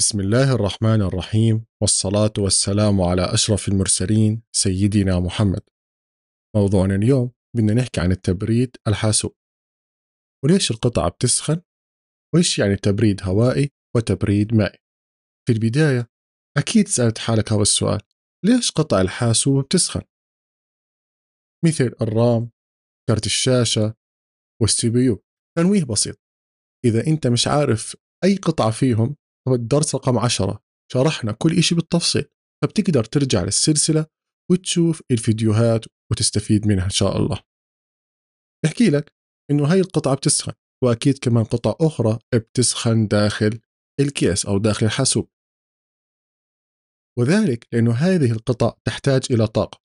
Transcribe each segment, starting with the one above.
بسم الله الرحمن الرحيم والصلاة والسلام على أشرف المرسلين سيدنا محمد موضوعنا اليوم بدنا نحكي عن التبريد الحاسوب وليش القطعة بتسخن وإيش يعني تبريد هوائي وتبريد مائي في البداية أكيد سألت حالك هذا السؤال ليش قطع الحاسوب بتسخن مثل الرام كارت الشاشة والسي بي يو تنويه بسيط إذا أنت مش عارف أي قطعة فيهم الدرس رقم عشرة شرحنا كل إشي بالتفصيل فبتقدر ترجع للسلسلة وتشوف الفيديوهات وتستفيد منها إن شاء الله بحكي لك إنه هاي القطعة بتسخن وأكيد كمان قطع أخرى بتسخن داخل الكيس أو داخل الحاسوب وذلك لأنه هذه القطع تحتاج إلى طاقة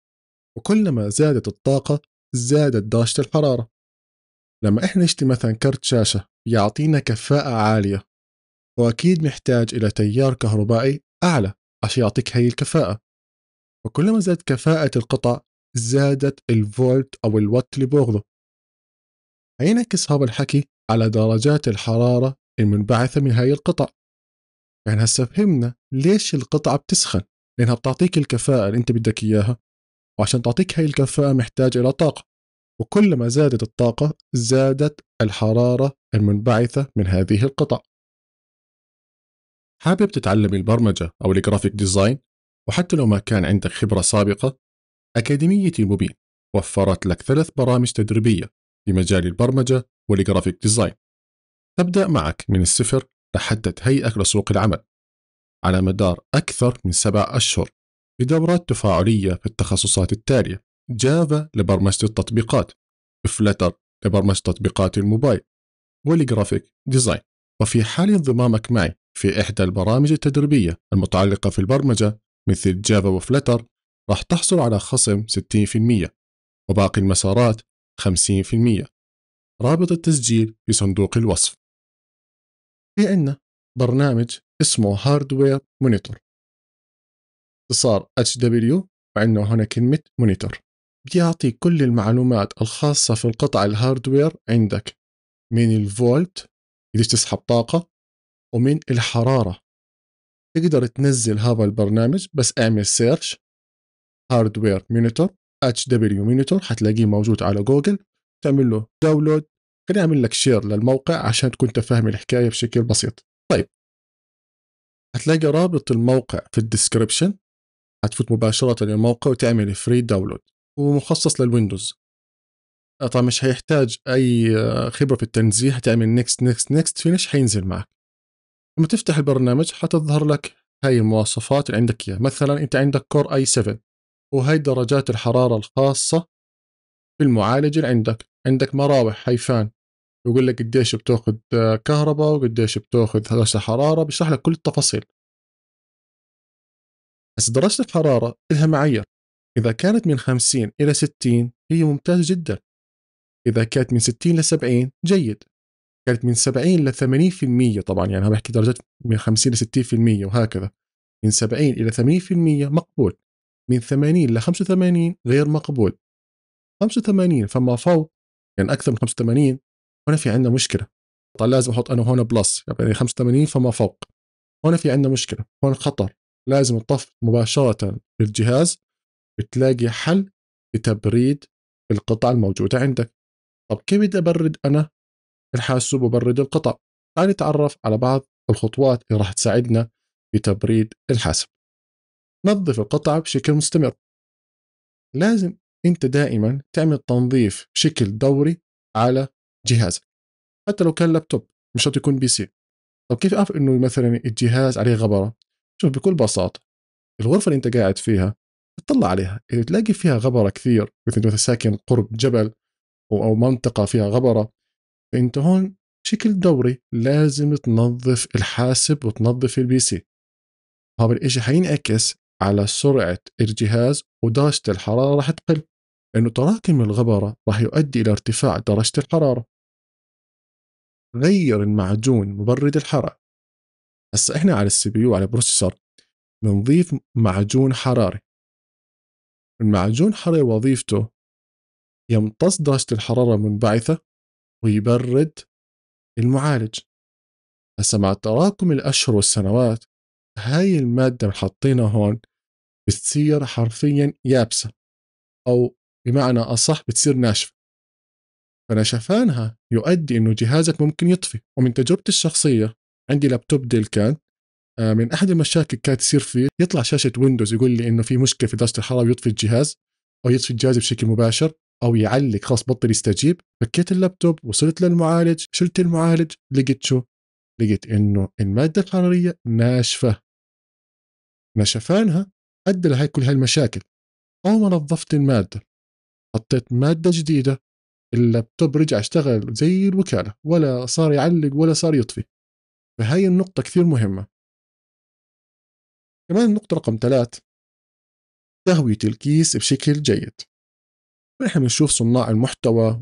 وكلما زادت الطاقة زادت درجة الحرارة لما احنا نشتري مثلا كرت شاشة يعطينا كفاءة عالية وأكيد محتاج إلى تيار كهربائي أعلى عشان يعطيك هي الكفاءة وكلما زادت كفاءة القطع زادت الفولت أو الوات اللي بوغضه هينعكس هذا الحكي على درجات الحرارة المنبعثة من هاي القطع يعني هسه فهمنا ليش القطعة بتسخن لأنها بتعطيك الكفاءة اللي أنت بدك إياها وعشان تعطيك هاي الكفاءة محتاج إلى طاقة وكلما زادت الطاقة زادت الحرارة المنبعثة من هذه القطع حابب تتعلم البرمجة أو الجرافيك ديزاين وحتى لو ما كان عندك خبرة سابقة أكاديمية موبيل وفرت لك ثلاث برامج تدريبية في مجال البرمجة والجرافيك ديزاين تبدأ معك من الصفر لحتى تهيئك لسوق العمل على مدار أكثر من سبع أشهر بدورات تفاعلية في التخصصات التالية جافا لبرمجة التطبيقات فلتر لبرمجة تطبيقات الموبايل والجرافيك ديزاين وفي حال انضمامك معي في إحدى البرامج التدريبية المتعلقة في البرمجة مثل جافا وفلتر راح تحصل على خصم 60% وباقي المسارات 50% رابط التسجيل في صندوق الوصف في عنا برنامج اسمه هاردوير مونيتور اختصار HW وعندنا هنا كلمة مونيتور بيعطي كل المعلومات الخاصة في القطع الهاردوير عندك من الفولت إذا تسحب طاقة ومن الحرارة تقدر تنزل هذا البرنامج بس اعمل سيرش هاردوير مونيتور اتش دبليو مونيتور حتلاقيه موجود على جوجل تعمل له داونلود خليني اعمل لك شير للموقع عشان تكون تفهم الحكايه بشكل بسيط طيب هتلاقي رابط الموقع في الديسكربشن هتفوت مباشره للموقع وتعمل فري داونلود ومخصص للويندوز طبعا مش هيحتاج اي خبره في التنزيل هتعمل نيكست نيكست نيكست فينش حينزل معك لما تفتح البرنامج حتظهر لك هاي المواصفات اللي عندك اياها مثلا انت عندك كور اي 7 وهي درجات الحراره الخاصه بالمعالج اللي عندك عندك مراوح حيفان يقول لك قديش بتاخذ آه، كهرباء وقديش بتاخذ درجه حراره بيشرح لك كل التفاصيل بس درجه الحراره لها معايير اذا كانت من 50 الى 60 هي ممتازه جدا اذا كانت من 60 ل 70 جيد كانت من 70 ل 80% طبعا يعني انا بحكي درجات من 50 ل 60% وهكذا من 70 الى 80% مقبول من 80 ل 85 غير مقبول 85 فما فوق يعني اكثر من 85 هنا في عندنا مشكله طبعا لازم احط انا هون بلس يعني 85 فما فوق هنا في عندنا مشكله هون خطر لازم تطف مباشره الجهاز بتلاقي حل لتبريد القطع الموجوده عندك طب كيف بدي ابرد انا الحاسوب وبرد القطع تعال نتعرف على بعض الخطوات اللي راح تساعدنا في تبريد الحاسب نظف القطع بشكل مستمر لازم انت دائما تعمل تنظيف بشكل دوري على جهازك حتى لو كان لابتوب مش شرط يكون بي سي طب كيف اعرف انه مثلا الجهاز عليه غبره شوف بكل بساطه الغرفه اللي انت قاعد فيها اطلع عليها اذا تلاقي فيها غبره كثير مثل مثلا ساكن قرب جبل او منطقه فيها غبره فانت هون بشكل دوري لازم تنظف الحاسب وتنظف البي سي هذا الاشي حينعكس على سرعة الجهاز ودرجة الحرارة راح تقل لأنه تراكم الغبرة راح يؤدي إلى ارتفاع درجة الحرارة غير المعجون مبرد الحرارة هسا احنا على السي بي يو على البروسيسور بنضيف معجون حراري المعجون الحراري وظيفته يمتص درجة الحرارة المنبعثة ويبرد المعالج هسه مع تراكم الأشهر والسنوات هاي المادة اللي حاطينها هون بتصير حرفيا يابسة أو بمعنى أصح بتصير ناشفة فنشفانها يؤدي أنه جهازك ممكن يطفي ومن تجربتي الشخصية عندي لابتوب ديل كان آه، من احد المشاكل كانت تصير فيه يطلع شاشه ويندوز يقول لي انه في مشكله في درجه الحراره ويطفي الجهاز او يطفي الجهاز بشكل مباشر او يعلق خلاص بطل يستجيب فكيت اللابتوب وصلت للمعالج شلت المعالج لقيت شو لقيت انه الماده الحراريه ناشفه نشفانها ادى لهي كل هالمشاكل او ما نظفت الماده حطيت ماده جديده اللابتوب رجع اشتغل زي الوكاله ولا صار يعلق ولا صار يطفي فهي النقطه كثير مهمه كمان النقطه رقم ثلاث تهوية الكيس بشكل جيد فنحن بنشوف صناع المحتوى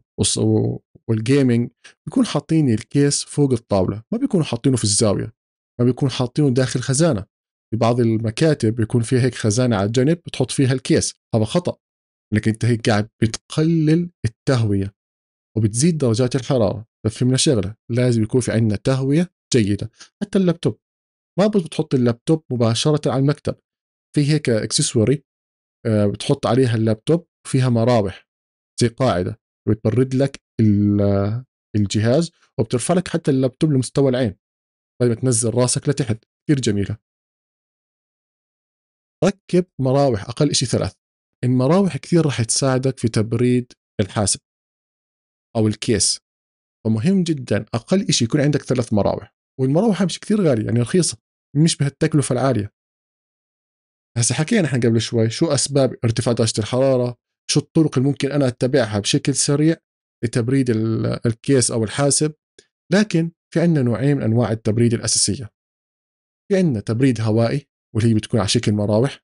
والجيمنج بيكون حاطين الكيس فوق الطاوله ما بيكونوا حاطينه في الزاويه ما بيكون حاطينه داخل خزانه في بعض المكاتب بيكون فيها هيك خزانه على الجنب بتحط فيها الكيس هذا خطا انك انت هيك قاعد بتقلل التهويه وبتزيد درجات الحراره فهمنا شغله لازم يكون في عندنا تهويه جيده حتى اللابتوب ما بتحط اللابتوب مباشره على المكتب في هيك اكسسوري آه، بتحط عليها اللابتوب فيها مراوح زي قاعده ويطرد لك الجهاز وبترفع لك حتى اللابتوب لمستوى العين طيب تنزل راسك لتحت كثير جميله ركب مراوح اقل شيء ثلاث المراوح كثير راح تساعدك في تبريد الحاسب او الكيس فمهم جدا اقل شيء يكون عندك ثلاث مراوح والمراوح مش كثير غاليه يعني رخيصه مش بهالتكلفه العاليه هسه حكينا احنا قبل شوي شو اسباب ارتفاع درجه الحراره شو الطرق اللي ممكن انا اتبعها بشكل سريع لتبريد الكيس او الحاسب لكن في عندنا نوعين من انواع التبريد الاساسيه في عندنا تبريد هوائي واللي هي بتكون على شكل مراوح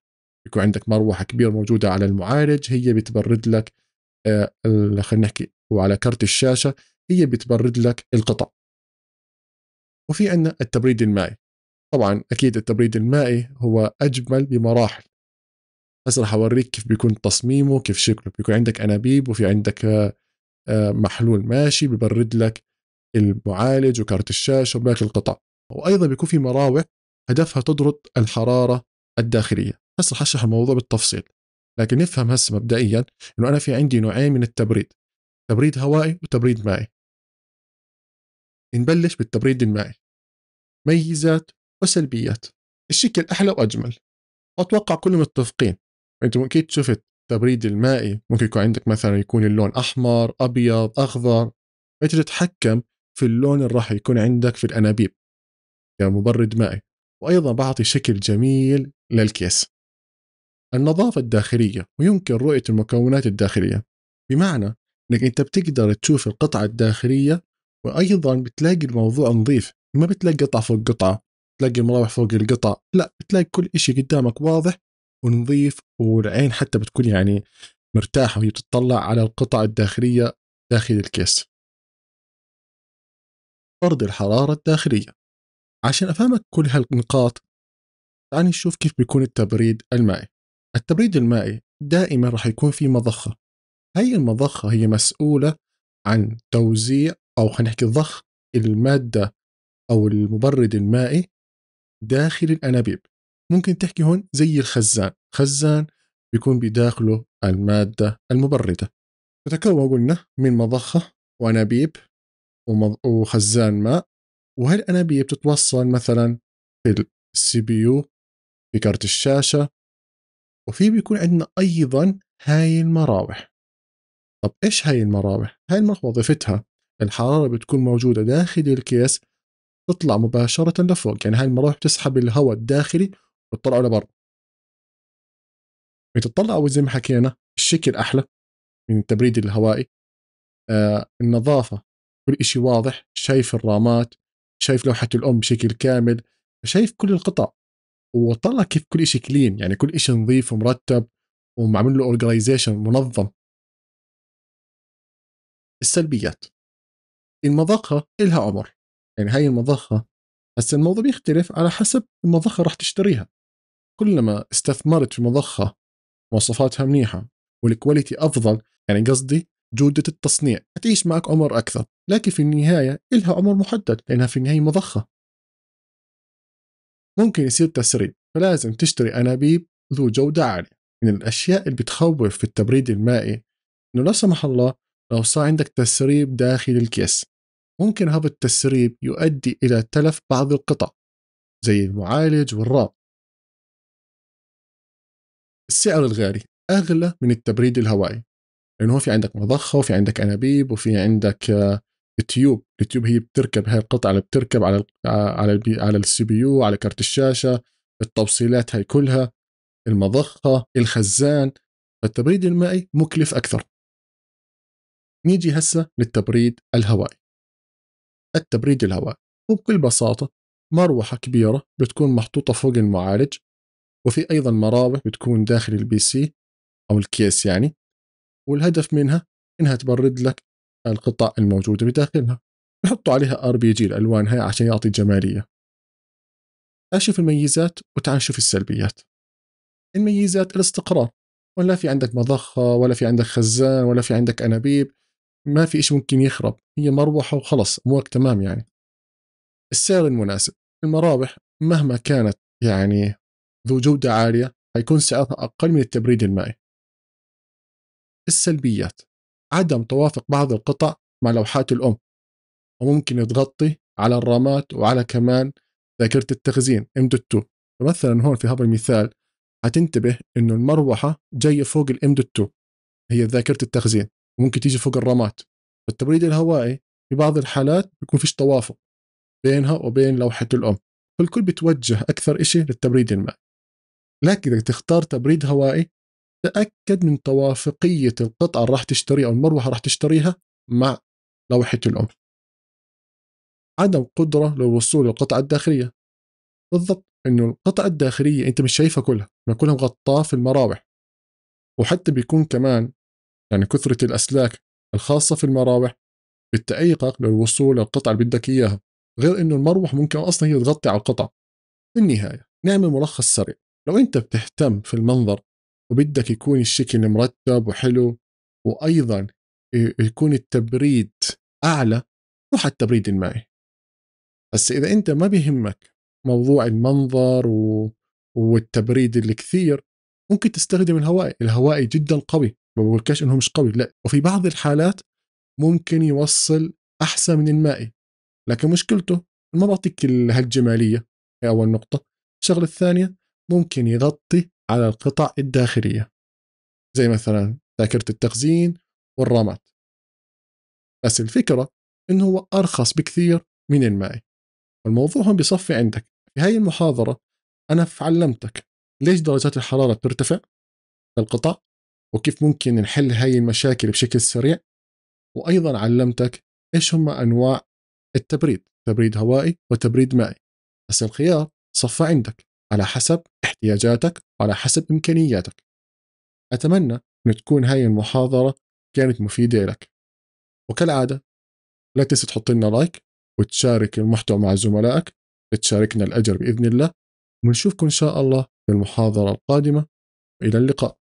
بيكون عندك مروحه كبيره موجوده على المعالج هي بتبرد لك آه، خلينا نحكي وعلى كرت الشاشه هي بتبرد لك القطع وفي عندنا التبريد المائي طبعا اكيد التبريد المائي هو اجمل بمراحل هسه راح اوريك كيف بيكون تصميمه كيف شكله بيكون عندك انابيب وفي عندك آه، آه، محلول ماشي ببرد لك المعالج وكارت الشاشه وباقي القطع وايضا بيكون في مراوح هدفها تضرب الحراره الداخليه هسه راح اشرح الموضوع بالتفصيل لكن نفهم هسه مبدئيا انه انا في عندي نوعين من التبريد تبريد هوائي وتبريد مائي نبلش بالتبريد المائي ميزات وسلبيات الشكل احلى واجمل واتوقع كلهم متفقين انت ممكن تشوف التبريد المائي ممكن يكون عندك مثلا يكون اللون احمر ابيض اخضر انت تتحكم في اللون اللي راح يكون عندك في الانابيب كمبرد مائي وايضا بعطي شكل جميل للكيس النظافة الداخلية ويمكن رؤية المكونات الداخلية بمعنى انك انت بتقدر تشوف القطعة الداخلية وايضا بتلاقي الموضوع نظيف ما بتلاقي قطعة فوق قطعة تلاقي مراوح فوق القطع لا بتلاقي كل شيء قدامك واضح ونظيف والعين حتى بتكون يعني مرتاحه وهي بتطلع على القطع الداخليه داخل الكيس فرض الحراره الداخليه عشان افهمك كل هالنقاط تعال نشوف كيف بيكون التبريد المائي التبريد المائي دائما راح يكون في مضخه هي المضخه هي مسؤوله عن توزيع او نحكي ضخ الماده او المبرد المائي داخل الانابيب ممكن تحكي هون زي الخزان خزان بيكون بداخله المادة المبردة تتكون قلنا من مضخة وأنابيب وخزان ماء وهالأنابيب تتوصل مثلا في السي بي يو في كارت الشاشة وفي بيكون عندنا أيضا هاي المراوح طب إيش هاي المراوح؟ هاي المراوح وظيفتها الحرارة بتكون موجودة داخل الكيس تطلع مباشرة لفوق يعني هاي المراوح بتسحب الهواء الداخلي بتطلعوا لبرا بتطلعوا زي ما حكينا الشكل احلى من التبريد الهوائي آه النظافه كل إشي واضح شايف الرامات شايف لوحه الام بشكل كامل شايف كل القطع وطلع كيف كل إشي كلين يعني كل إشي نظيف ومرتب ومعمل له اورجنايزيشن منظم السلبيات المضخه إلها عمر يعني هاي المضخه هسا الموضوع بيختلف على حسب المضخه راح تشتريها كلما استثمرت في مضخه مواصفاتها منيحه والكواليتي افضل يعني قصدي جوده التصنيع تعيش معك عمر اكثر لكن في النهايه إلها عمر محدد لانها في النهايه مضخه ممكن يصير تسريب فلازم تشتري انابيب ذو جوده عاليه من الاشياء اللي بتخوف في التبريد المائي انه لا سمح الله لو صار عندك تسريب داخل الكيس ممكن هذا التسريب يؤدي الى تلف بعض القطع زي المعالج والرام السعر الغالي اغلى من التبريد الهوائي لانه هو في عندك مضخه وفي عندك انابيب وفي عندك آه، التيوب التيوب هي بتركب هاي القطعه اللي بتركب على آه، على ال على السي بي يو على كارت الشاشه التوصيلات هاي كلها المضخه الخزان فالتبريد المائي مكلف اكثر نيجي هسه للتبريد الهوائي التبريد الهوائي وبكل بساطه مروحه كبيره بتكون محطوطه فوق المعالج وفي ايضا مراوح بتكون داخل البي سي او الكيس يعني والهدف منها انها تبرد لك القطع الموجوده بداخلها بحطوا عليها ار بي جي الالوان هاي عشان يعطي جماليه اشوف الميزات وتعال شوف السلبيات الميزات الاستقرار ولا في عندك مضخه ولا في عندك خزان ولا في عندك انابيب ما في شيء ممكن يخرب هي مروحه وخلص امورك تمام يعني السعر المناسب المرابح مهما كانت يعني ذو جودة عالية حيكون سعرها أقل من التبريد المائي السلبيات عدم توافق بعض القطع مع لوحات الأم وممكن تغطي على الرامات وعلى كمان ذاكرة التخزين M.2 فمثلا هون في هذا المثال حتنتبه انه المروحة جاية فوق ال 2 هي ذاكرة التخزين وممكن تيجي فوق الرامات فالتبريد الهوائي في بعض الحالات بيكون فيش توافق بينها وبين لوحة الأم فالكل بتوجه أكثر إشي للتبريد المائي لكن إذا تختار تبريد هوائي تأكد من توافقية القطعة اللي راح تشتريها أو المروحة راح تشتريها مع لوحة الأم عدم قدرة للوصول للقطعة الداخلية بالضبط انه القطع الداخلية انت مش شايفها كلها ما كلها مغطاة في المراوح وحتى بيكون كمان يعني كثرة الأسلاك الخاصة في المراوح بتأيقك للوصول للقطعة اللي بدك إياها غير انه المروح ممكن أصلا هي تغطي على القطع في النهاية نعمل ملخص سريع لو انت بتهتم في المنظر وبدك يكون الشكل مرتب وحلو وايضا يكون التبريد اعلى روح على التبريد المائي بس اذا انت ما بيهمك موضوع المنظر و... والتبريد الكثير ممكن تستخدم الهوائي الهوائي جدا قوي ما بقولكش انه مش قوي لا وفي بعض الحالات ممكن يوصل احسن من المائي لكن مشكلته ما بعطيك هالجماليه هي اول نقطه الشغله الثانيه ممكن يغطي على القطع الداخلية زي مثلا ذاكرة التخزين والرامات بس الفكرة إنه هو أرخص بكثير من المائي والموضوع هون بصفي عندك في هاي المحاضرة أنا علمتك ليش درجات الحرارة بترتفع القطع وكيف ممكن نحل هاي المشاكل بشكل سريع وأيضا علمتك إيش هم أنواع التبريد تبريد هوائي وتبريد مائي بس الخيار صفى عندك على حسب احتياجاتك على حسب إمكانياتك أتمنى أن تكون هاي المحاضرة كانت مفيدة لك وكالعادة لا تنسى تحط لنا لايك وتشارك المحتوى مع زملائك تشاركنا الأجر بإذن الله ونشوفكم إن شاء الله في المحاضرة القادمة إلى اللقاء